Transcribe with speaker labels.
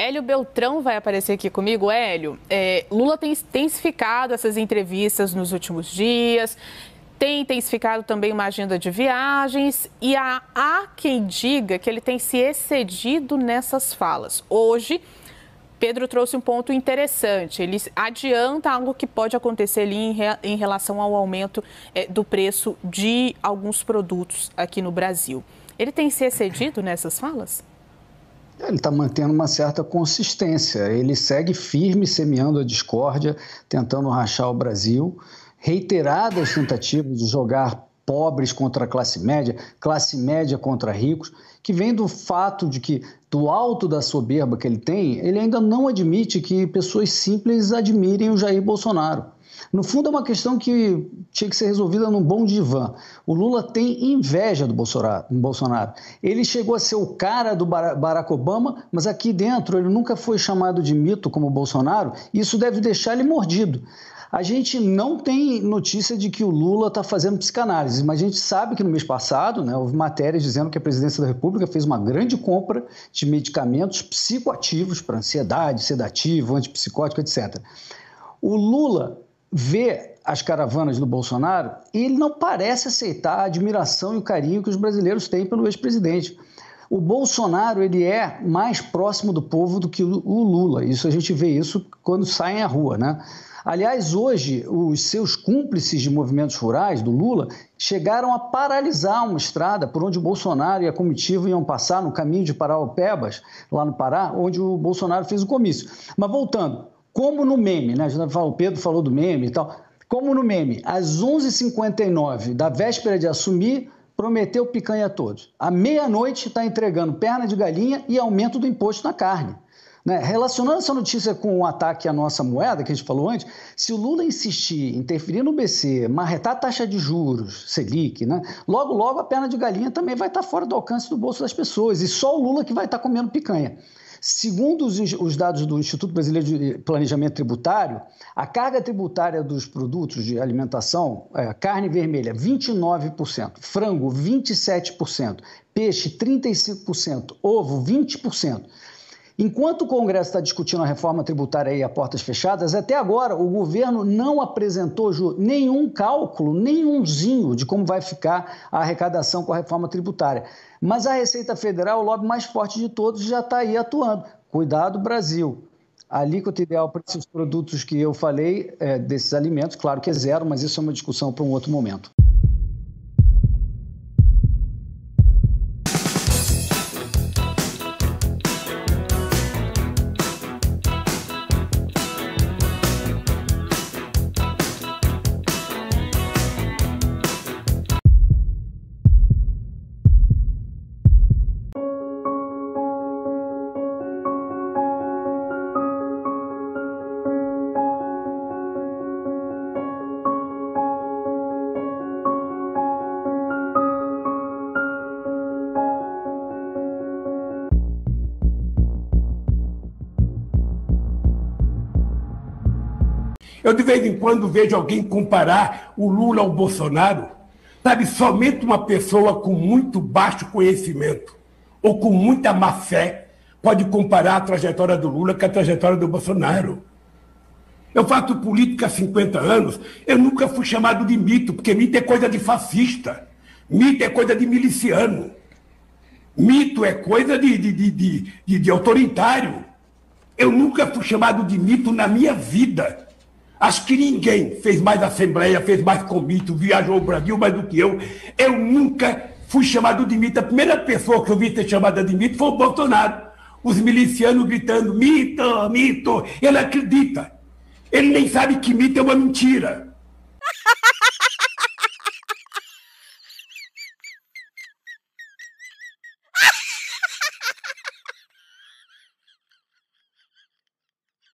Speaker 1: Hélio Beltrão vai aparecer aqui comigo. Hélio, é, Lula tem intensificado essas entrevistas nos últimos dias, tem intensificado também uma agenda de viagens e há, há quem diga que ele tem se excedido nessas falas. Hoje, Pedro trouxe um ponto interessante. Ele adianta algo que pode acontecer ali em, em relação ao aumento é, do preço de alguns produtos aqui no Brasil. Ele tem se excedido nessas falas?
Speaker 2: É, ele está mantendo uma certa consistência. Ele segue firme, semeando a discórdia, tentando rachar o Brasil. Reiteradas tentativas de jogar pobres contra a classe média, classe média contra ricos, que vem do fato de que, do alto da soberba que ele tem, ele ainda não admite que pessoas simples admirem o Jair Bolsonaro. No fundo, é uma questão que tinha que ser resolvida num bom divã. O Lula tem inveja do Bolsonaro. Ele chegou a ser o cara do Barack Obama, mas aqui dentro ele nunca foi chamado de mito como Bolsonaro, e isso deve deixar ele mordido. A gente não tem notícia de que o Lula está fazendo psicanálise, mas a gente sabe que no mês passado né, houve matérias dizendo que a presidência da República fez uma grande compra de medicamentos psicoativos para ansiedade, sedativo, antipsicótico, etc. O Lula vê as caravanas do Bolsonaro e ele não parece aceitar a admiração e o carinho que os brasileiros têm pelo ex-presidente. O Bolsonaro ele é mais próximo do povo do que o Lula. Isso a gente vê isso quando saem à rua, né? Aliás, hoje, os seus cúmplices de movimentos rurais do Lula chegaram a paralisar uma estrada por onde o Bolsonaro e a comitiva iam passar no caminho de Paraupebas, lá no Pará, onde o Bolsonaro fez o comício. Mas voltando, como no meme, né? O Pedro falou do meme e tal. Como no meme, às 11h59 da véspera de assumir, prometeu picanha a todos. À meia-noite está entregando perna de galinha e aumento do imposto na carne. Né? Relacionando essa notícia com o ataque à nossa moeda, que a gente falou antes, se o Lula insistir, interferir no BC, marretar a taxa de juros, Selic, né? logo, logo a perna de galinha também vai estar tá fora do alcance do bolso das pessoas e só o Lula que vai estar tá comendo picanha. Segundo os, os dados do Instituto Brasileiro de Planejamento Tributário, a carga tributária dos produtos de alimentação, é, carne vermelha, 29%, frango, 27%, peixe, 35%, ovo, 20%. Enquanto o Congresso está discutindo a reforma tributária aí a portas fechadas, até agora o governo não apresentou Ju, nenhum cálculo, nenhumzinho de como vai ficar a arrecadação com a reforma tributária. Mas a Receita Federal, o lobby mais forte de todos, já está aí atuando. Cuidado, Brasil. A alíquota ideal para esses produtos que eu falei, é, desses alimentos, claro que é zero, mas isso é uma discussão para um outro momento.
Speaker 3: Eu, de vez em quando, vejo alguém comparar o Lula ao Bolsonaro. Sabe, somente uma pessoa com muito baixo conhecimento ou com muita má fé pode comparar a trajetória do Lula com a trajetória do Bolsonaro. Eu faço política há 50 anos, eu nunca fui chamado de mito, porque mito é coisa de fascista, mito é coisa de miliciano, mito é coisa de, de, de, de, de autoritário. Eu nunca fui chamado de mito na minha vida. Acho que ninguém fez mais assembleia, fez mais comício, viajou o Brasil mais do que eu. Eu nunca fui chamado de mito. A primeira pessoa que eu vi ser chamada de mito foi o Bolsonaro. Os milicianos gritando: mito, mito. Ele acredita. Ele nem sabe que mito é uma mentira.